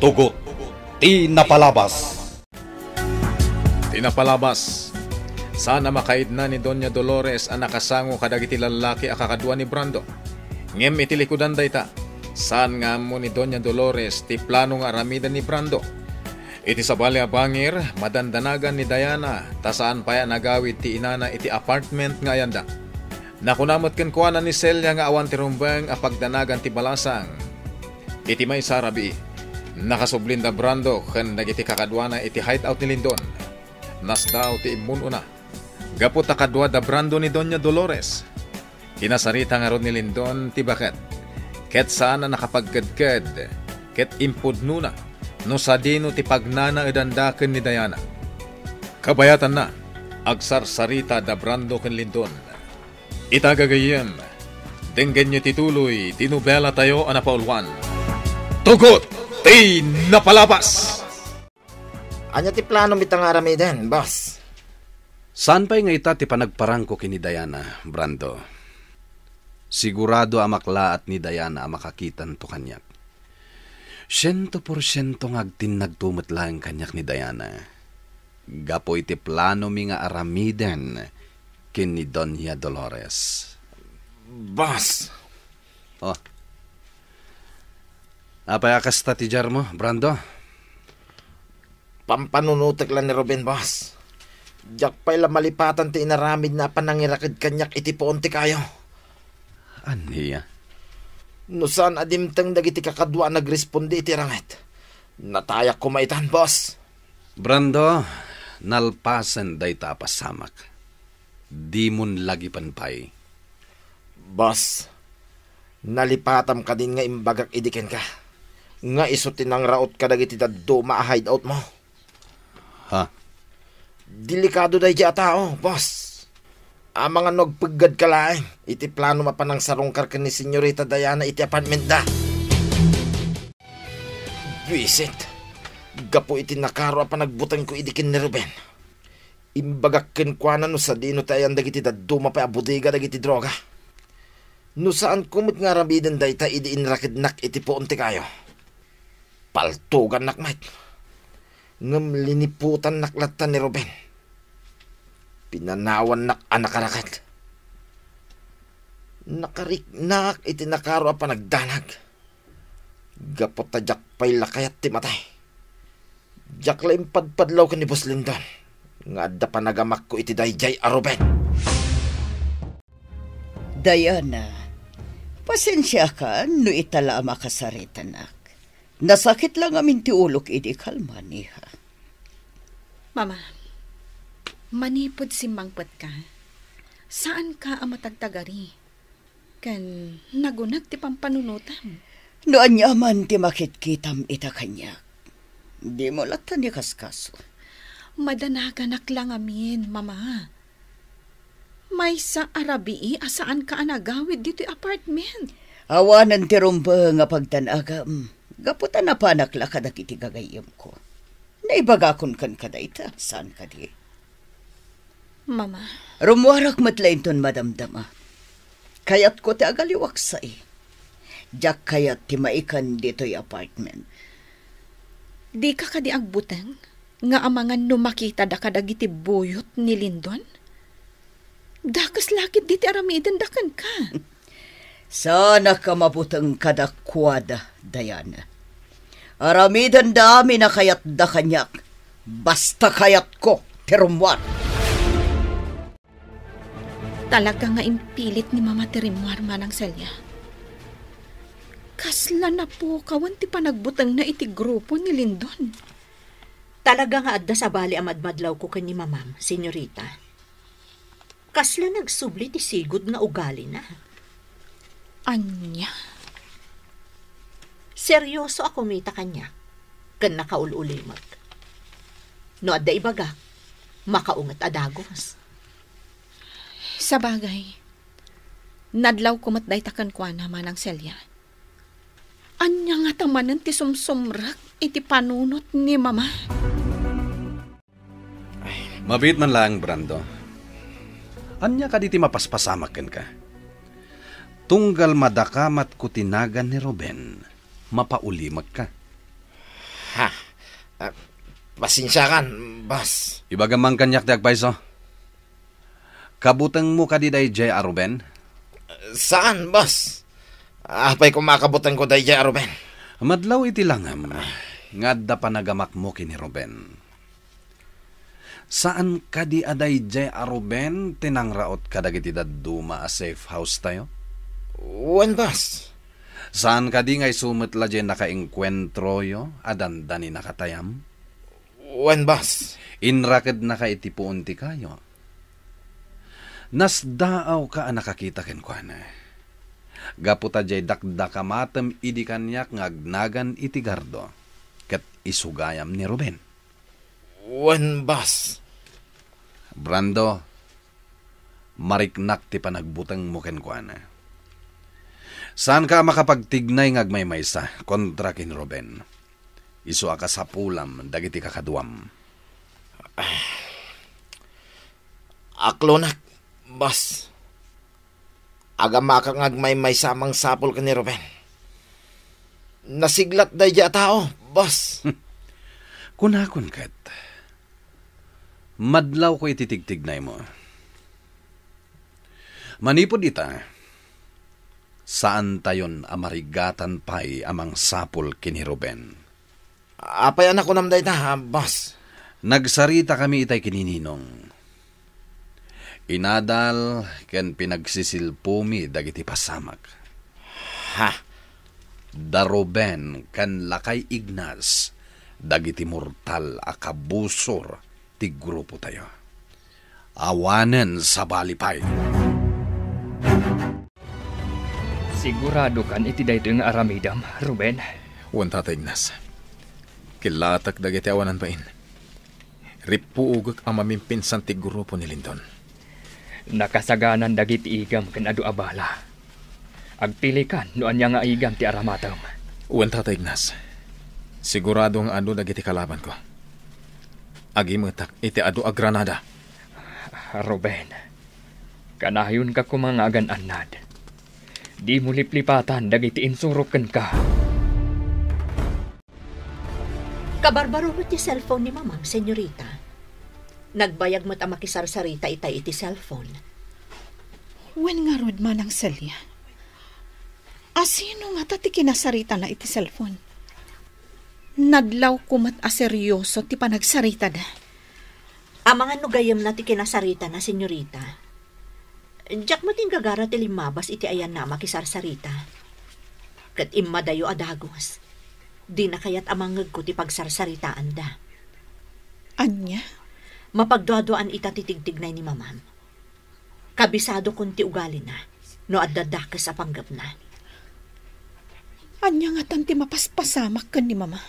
Tugot Tinapalabas Tinapalabas Sana makaid na ni Doña Dolores ang nakasango kadagiti lalaki akakadwa ni Brando. Ngem itilikudan dayta. Saan nga mo ni Doña Dolores ti plano nga aramida ni Brando. Iti sabali abangir, madandanagan ni Diana, tasaan paya nagawid ti inana iti apartment nga ayanda. Nakunamot ken kuana ni Celia nga awan ti rumbang apagdanagan ti balasang. Iti may sarabi, Nakasublinda Brando ken dagiti kakadwana iti hideout ni Lindon. Nasdaw ti immuno na. ta akadwa da Brando ni Doña Dolores. Kinasarita nga ron ni Lindon ti baket. Ket saan na nakapagkadkad. Ket impod nuna. No sadino ti pagnana idandaken ni Diana. Kabayatan na. sarita da Brando ken Lindon. Itagagayen. Denggen nyo tituloy, tinubela tayo anapaulwan. Tugot! Tay na palapas! Anya ti plano mitang aramiden, boss? Saan pa'y nga ita ti panagparangko kini Diana, Brando? Sigurado amakla at ni Diana makakitan to kanyak. Siyento porsyento ngagtin nagtumot lang kanyak ni Diana. Gapoy ti plano mi nga aramiden kini Donya Dolores. Boss! Oh, Apa ka strategy mo, Brando? Pampanunutak lang ni Ruben, boss. Jack pa ila malipatan ti inaramid na panangirakid kanyak iti poonti kayo. Aniya? Ah. No saan adimtang dagiti kakadwa nagresponde iti ranget. Natayak kumaitan, boss. Brando, nalpasan day tapasamak. Di mun lagi panpay. Boss, nalipatam ka din nga imbagak idiken ka nga isutin ang raot ka dagiti daddo ma-hide out mo. Ha? Delikado dahi di atao, boss. Ang ah, mga nagpaggad ka laeng, iti plano mapanang sarongkar karka ni Senyorita Diana iti apartment da. Visit, gapo iti nakaro pa nagbutang ko idikin ni Ruben. Imbagakin kwa na no sa dino tayan dagiti daddo mapaabudega dagiti droga. No saan kumit nga ramidin day ta idiinrakidnak iti poonti kayo. Paltugan nakmait. Ngam liniputan naklatan ni Ruben. Pinanawan nak anakarakat. Nakariknak iti nakaro pa nagdanag. Gapot ta jakpay lakayat ti matay. Jaklaim padpadlaw ka ni Boss Lindon. Nga da pa nagamak ko iti dayjay a Ruben. Diana, pasensya ka no itala makasaritan ak. Nasakit lang amin ti ulok idi kalmani ha. Mama, manipod si Mangpat ka. Saan ka amatagtagari? Kan nagunag ti pampanunutam. Noan niya man ti makitkitam ita kanya. Di mo latan ni kaskaso. Madanaganak lang amin, Mama. May sa Arabi, asaan ka anagawid dito apartment? Awanan ti rumba nga pagtanagam. Gaputan na pa naklakadak iti gagayam ko. Naibagakon kan kadaita, saan ka di? Mama. Rumwarak matlain ton madamdama. Kayat ko te agaliwak sa eh. Diyak kayat ti maikan dito'y apartment. Di ka kadi agbutang nga amangan no makita da kadagiti buyot ni Lindon? Dakas lakit diti aramiden dakan ka. Sana ka mabutang kadakwada, Diana. Aramidan dami na kayat da kanyak. Basta kayat ko, Tirumwar. Talaga nga impilit ni Mama Tirumwar manang selya. Kasla na po, kawanti pa nagbutang na iti grupo ni Lindon. Talaga nga adda sa bali amadmadlaw ko ni mamam, senyorita. Kasla nagsubli ti sigod nga ugali na. Anya? Seryoso ako mita kanya. Kan nakaululimag. No adda ibaga, makaungat adagos. Sa bagay, nadlaw kumat day takan kwa naman ang selya. Anya nga tamanan ti sumsumrak iti panunot ni mama. Ay, mabit man lang, Brando. Anya ka diti mapaspasamakan ka. Tunggal madakamat ko tinagan ni Ruben mapaulimag ka. Ha? Uh, ah, pasensya kan, bas. Ibagamang kanyak ti agpaiso. Oh. Kabutang mo ka di day J. Aruben? Uh, saan, bas? Apay kumakabutan ko day Jay Aruben. Madlaw iti langam. Ngadda pa nagamak mo kini Ruben. Saan ka di aday ah, J. Aruben tinangraot ka dagiti daduma a ah, safe house tayo? Wan, boss. Saan ka di ngay sumit la dyan nakaengkwentro yo, adan dani nakatayam? Wan bas? Inrakid na ka itipuon ti kayo. Nasdaaw ka nakakita ken kuana. Gaputa jay dakdaka matem idi kanyak ngagnagan iti gardo. Ket isugayam ni Ruben. Wan bas? Brando, mariknak ti panagbutang mo ken kuana Saan ka makapagtignay ngagmay maysa, kontra kin Ruben. Isu ka sa pulam, dagiti kakaduam. Aklo na, bas. Agama ka ngagmay maysa amang sapol ka ni Ruben. Nasiglat dahi ya tao, bas. Kunakon kat. Madlaw ko ititigtignay mo. Manipod ita saan tayon amarigatan pa'y amang sapol kini Ruben. Apay anak ko namday ta, ha, boss. Nagsarita kami itay kinininong. Inadal ken pinagsisilpumi dagiti pasamak. Ha! Da Ruben ken lakay ignas dagiti mortal akabusor ti grupo tayo. Awanen sa balipay. Awanen sa balipay. Sigurado kan iti dayto nga aramidam, Ruben? Wan tatay Ignas. Kilatak dagiti awanan pa in. Ripuugak ang mamimpinsan ti grupo ni Lindon. Nakasaganan dagiti igam kan adu abala. Agpili kan noan niya nga igam ti aramatam. Wan tatay Ignas. Sigurado ang ano dagiti kalaban ko. Agimutak iti adu a Granada. Ruben, kanayon ka kumangagan anad Di mo liplipatan, dagiti insurukan ka. Kabarbarunot ti cellphone ni mamang, senyorita. Nagbayag mo't ang makisarsarita itay iti cellphone. Wen nga rod man ang selya. Asino nga tati kinasarita na iti cellphone? Nadlaw kumat aseryoso ti panagsarita da. Amangan no gayam na ti kinasarita na senyorita, Jak mating gagara tilimabas iti ayan na makisarsarita. Kat imadayo adagos. Di na kaya't amangag ko ti pagsarsaritaan da. Anya? Mapagduaduan ita titigtignay ni mamam. Kabisado kong ti ugali na, no adadakas sa panggap na. Anya nga tanti mapaspasamak kan ni mama.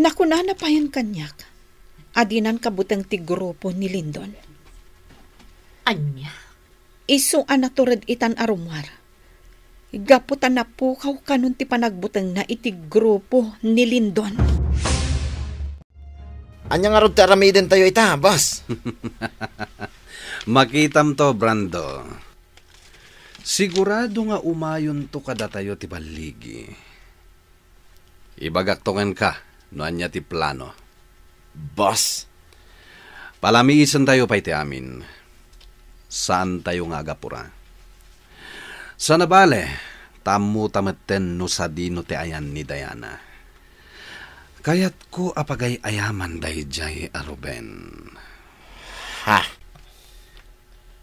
Nakuna na payan kanyak. Adinan kabutang ti grupo ni Lindon. Anya? Iso ang itan arumwar. Gaputan na po kaw kanun ti panagbutang na iti grupo ni Lindon. Anya nga rod taramiden tayo ita, boss. Makitam to, Brando. Sigurado nga umayon to kada tayo ti baligi. Ibagaktongan ka, no niya ti plano. Boss! Palamiisan tayo pa iti amin saan tayo nga agapura. Sa nabale, tamu tamaten no sa dino te ayan ni Diana. Kayat ko apagay ayaman day jay aruben. Ah, ha!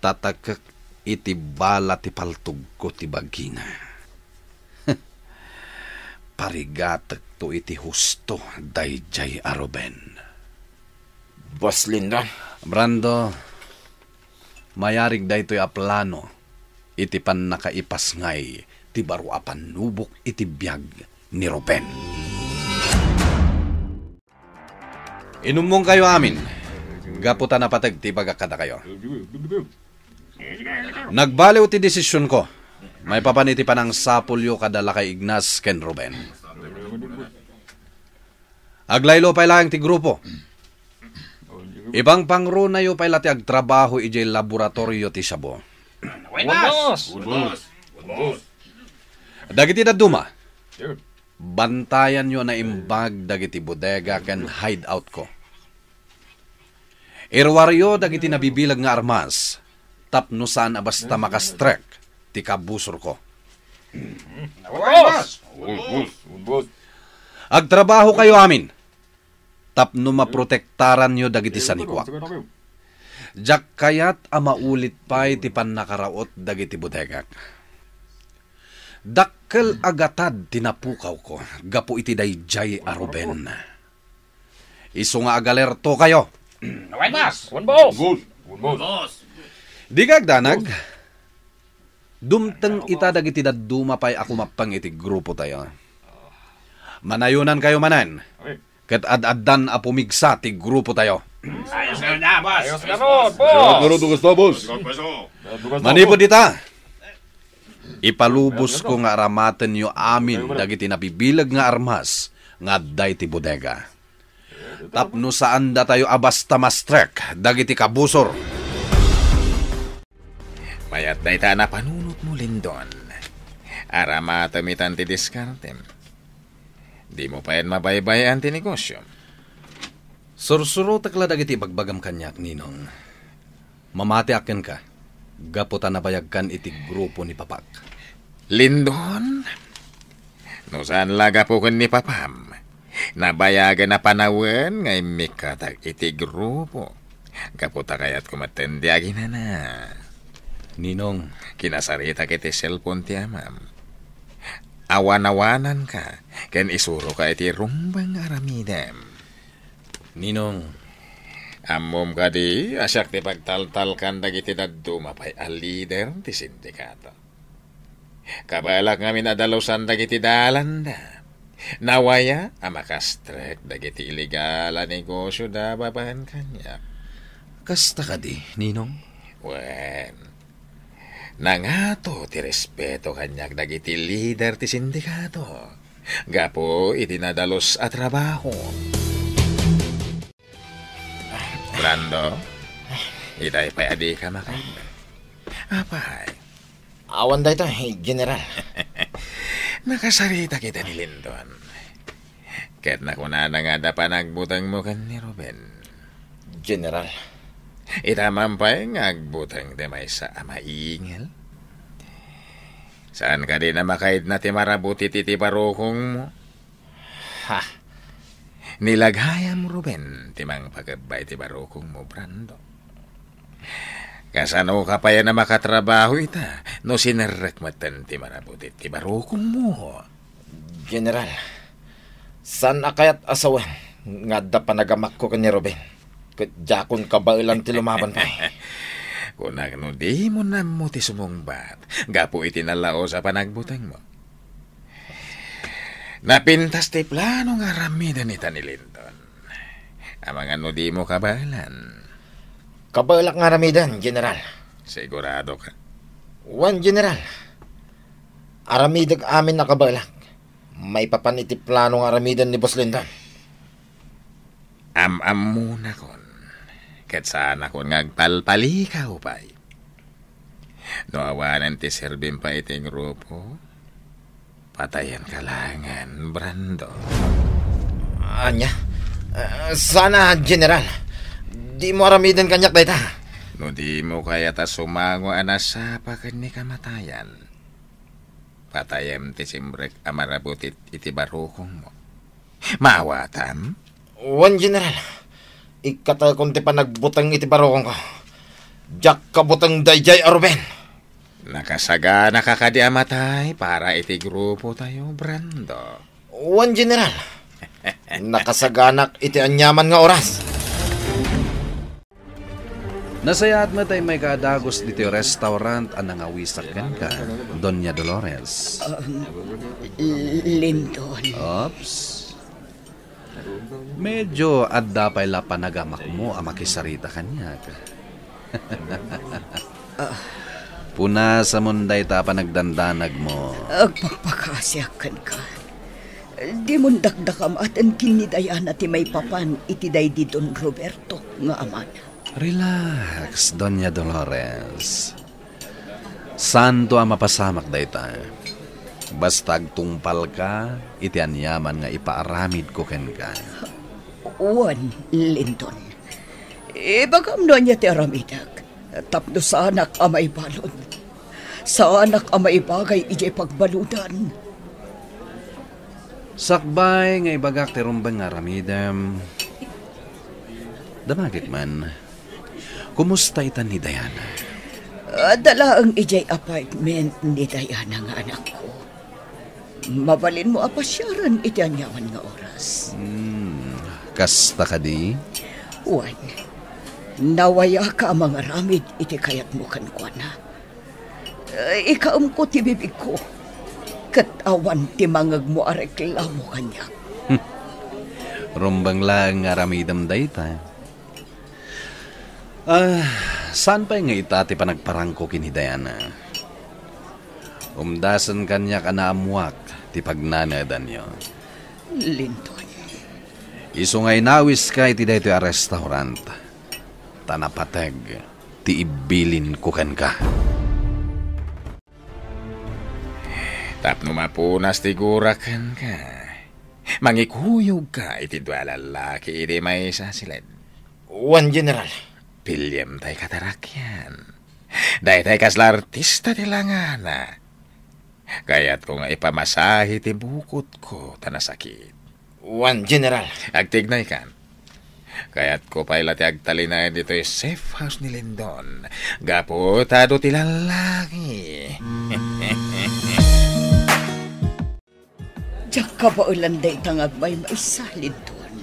Tatakak iti bala ti paltog ko ti bagina. Parigatak to iti husto day jay aruben. Ah, Boss Lindon. Brando, mayarig daytoy a plano, iti nakaipas ngay, ti baro a panubok iti biyag ni Ruben. Inumong kayo amin, gaputa na patag ti bagakada kayo. Nagbaliw ti desisyon ko, may papaniti pa ng sapulyo kadala kay Ignas ken Ruben. Aglaylo pa lang ti grupo, Ibang pangro na yo pala ti agtrabaho ijay laboratorio ti sabo. Buenas! Buenas! Buenas! Dagiti na duma. Bantayan yo na imbag dagiti bodega ken hideout ko. Irwaryo dagiti nabibilag nga armas. Tapno saan abasta makastrek ti kabusor ko. Agtrabaho kayo amin tapno maprotektaran nyo dagiti sanikwak. Jak kayat ama pay ti pannakaraot dagiti budegak. Dakkel agatad tinapukaw ko, gapo iti dayjay aruben. Iso nga agalerto kayo. Naway mas! One boss! Good! One boss! Di kagdanag, dumteng ita dagiti daduma pay ako mappang iti grupo tayo. Manayunan kayo manan. Okay. Ket ad-addan a pumigsa ti grupo tayo. Ayos na, boss. Ayos na, boss. Ayos na, na, boss. Manipod dita. Ipalubos ko nga aramaten nyo amin dagiti nabibilag nga armas nga day ti bodega. Tapno saan da tayo abasta mastrek dagiti kabusor. Mayat na ita na panunot mo, Lindon. Aramata mitan ti diskartem Di mo pa yan mabaybay anti negosyo. Sursuro takla dagiti bagbagam kanyak ninong. Mamati akin ka. Gaputa na bayag iti grupo ni Papak. Lindon? No saan laga po ni Papam? Nabayagan na panawen ngay mikatag iti grupo. Gaputa kaya't kumatendiagin na na. Ninong. Kinasarita kiti cellphone ti amam. Awan-awanan ka. Ken isuro ka iti rumbang aramidem. Ninong. Amom ka di, asyak ti pagtaltal kan dagiti daddu mapay a leader ti sindikato. Kabalak ngamin adalosan dagiti dalanda. Nawaya, amakastrek dagiti iligala negosyo da babahan kanya. Kasta ka di, Ninong? Wen, Nangato ti respeto kanyak dagiti leader ti sindikato. Gapo itinadalos a trabaho. Brando, iday pa adi ka makan. Apay. Awan da ito, hey, General. Nakasarita kita ni Lindon. Kahit na kuna nga da panagmutang mo kan ni Ruben. General, Itamampay ngagbutang demay sa amaingil. Saan ka din na makaid na timarabuti titiparokong mo? Ha! Nilaghayan Ruben, timang pagabay tibarokong mo, Brando. Kasano ka pa yan na makatrabaho ita, no sinarakmatan timarabuti tibarokong mo. General, saan akayat asawan? Nga da panagamak ko kanya, Ruben jakon ka ba ti lumaban pa Kunag no, di mo na mo ti sumungbat. Gapo itinalao sa panagbutang mo. Napintas ti plano nga ramida ni ni Linton. Amang ano di mo kabalan. Kabalak nga ramidan, General. Sigurado ka. One, General. Aramidag amin na kabalak. May papaniti plano nga ramidan ni Boss Linton. Am-am muna kon ket sana saan ako ngagpalpalikaw pa. Eh? Noawanan ti serbim pa iting rupo. Patayan ka langan, Brando. Anya, uh, sana, General, di mo aramidin kanyak dayta. No di mo kaya ta sumango anasa pa kani kamatayan. Patayam ti simbrek amarabutit iti barukong mo. Maawatam? Wan, General. Ikata konti pa nagbutang iti barokong ko. Jack kabutang dayjay aruben. Nakasaga nakakadi amatay para iti grupo tayo, Brando. One general. Nakasaganak iti anyaman nga oras. Nasaya at matay may kadagos dito restaurant ang nangawisak kan ka, Doña Dolores. Uh, ah, Lindon. Ops. Medyo adda pa ila panagamak mo amakisarita ah, kanya. Puna sa munday ta panagdandanag mo. Agpapakasyakan ka. Di mo dakdakam at angkil ni Diana ti may papan iti day di Don Roberto nga amana. Relax, Doña Dolores. Santo ang mapasamak day tayo. Bastag tungpal ka, iti anyaman nga ipaaramid ko ken ka. Uwan, Linton. Ibagam eh, na niya ti aramidak. Tapno sana ka may balon. Sana anak may bagay ije pagbaludan. Sakbay nga ibagak ti rumbang nga aramidam. Damagit man. Kumusta itan ni Diana? Uh, dala ang ijay apartment ni Diana nga anak ko. Mabalin mo apasyaran iti anyawan nga oras. Hmm, kasta ka di? Juan, nawaya ka mga ramid iti kayat mo kankwana. Uh, eh, ikaam ko ti bibig ko. Katawan ti mangag mo a reklamo kanya. Hmm. Rumbang lang nga ramidam dayta. Ah, uh, saan pa nga itati panagparangko kini Diana? Umdasan kanya amuak ti pagnanadan yo. Lintoy. Iso nga inawis kay ti dayto a restaurant. Tanapatag, ti ibilin ko kan ka. Tapno mapunas ti gurakan ka. Mangikuyog ka iti dua lalaki iti may isa sila. One General. Pilyam tay katarak Dahil tay kasla artista ti langana. Kaya't ko nga ipamasahe ti bukot ko tanasakit. Juan General. Agtignay kan. Kaya't ko pa ila ti agtalinayan dito yung safe house ni Lindon. Gaputado ti lalaki. Diyak ka ba ulanda itang agbay maisalid doon?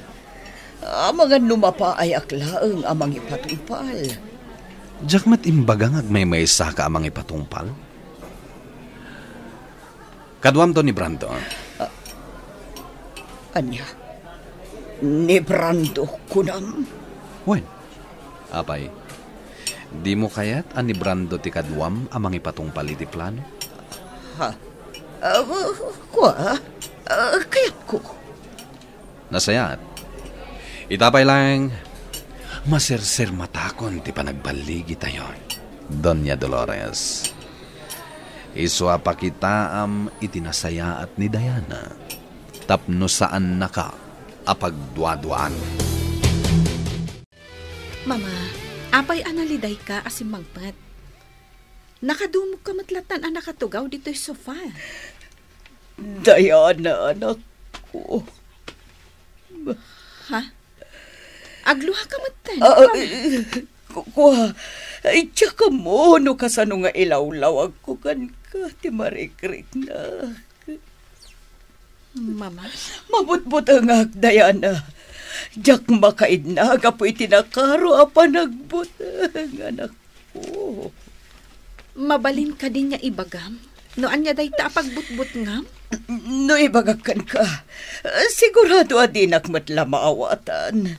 Amangan numapa ay aklaang amang ipatumpal. Diyak matimbagang agmay maisa ka amang ipatumpal? Kadłam do Nibrando. Ah. Ah, anya, Ni Brando kunam? Wen, apay, di mo kayat ani ah, Brando ti kadwam amang ipatong pali ti plano? Ha? Uh, kwa? Uh, kayat ko. Nasayat. Itapay lang, maserser matakon ti panagbaligi tayo. Doña Dolores. Iswa pakitaam itinasaya at ni Diana. Tapno saan naka apagduaduan. Mama, apay analiday ka asimangpat. Nakadumog ka matlatan ang nakatugaw dito sa sofa. Diana, anak ko. Ha? Agluha ka matan. Uh, uh, kuha. Ay, tsaka mo, no kasano nga ilawlawag ko kan ka, ti marikrik na. Mama? Mabutbut ang akdayan na. Diyak makaid na, kapo'y tinakaro apa nagbut ang anak ko. Mabalin ka din niya ibagam? No anya day tapagbutbut nga? No ibagakan ka. Sigurado adinak matla maawatan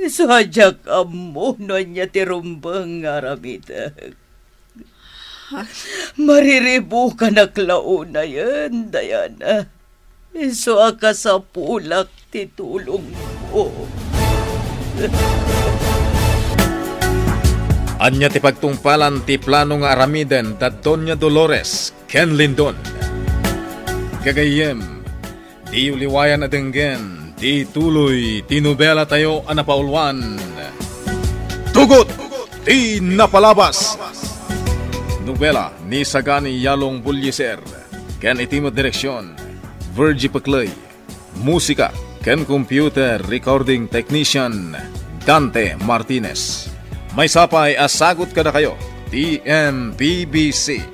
sajak amuno niya tirumbang ngaramita. Mariribo ka na klaon na yan, Diana. So aka sa pulak titulong ko. Anya ti pagtungpalan ti plano nga aramiden da Doña Dolores, Ken Lindon. Gagayem, di uliwayan denggen Tituloy, tinubela tayo ang napaulwan. Tugot, di napalabas. Nobela ni Sagani Yalong Bulyeser. Ken itimo direksyon, Virgie Paclay. Musika, Ken Computer Recording Technician, Dante Martinez. May sapay asagot ka na kayo, DMBBC,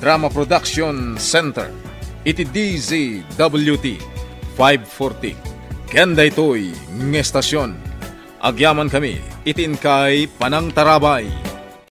Drama Production Center, iti DZWT 540. Kenday Toy, ng estasyon. Agyaman kami, itin kay Panang Tarabay.